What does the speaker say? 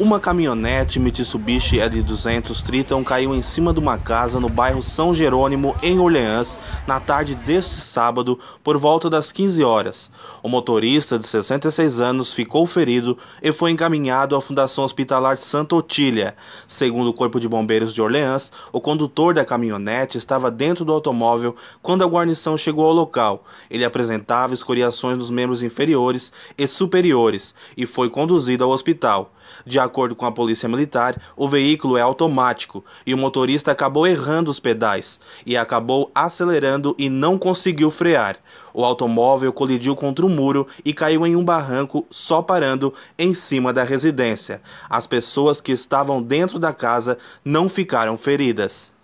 Uma caminhonete Mitsubishi L200 Triton caiu em cima de uma casa no bairro São Jerônimo, em Orleans, na tarde deste sábado, por volta das 15 horas. O motorista, de 66 anos, ficou ferido e foi encaminhado à Fundação Hospitalar Santa Otília. Segundo o Corpo de Bombeiros de Orleans, o condutor da caminhonete estava dentro do automóvel quando a guarnição chegou ao local. Ele apresentava escoriações nos membros inferiores e superiores e foi conduzido ao hospital. De acordo com a polícia militar, o veículo é automático e o motorista acabou errando os pedais e acabou acelerando e não conseguiu frear. O automóvel colidiu contra o um muro e caiu em um barranco, só parando em cima da residência. As pessoas que estavam dentro da casa não ficaram feridas.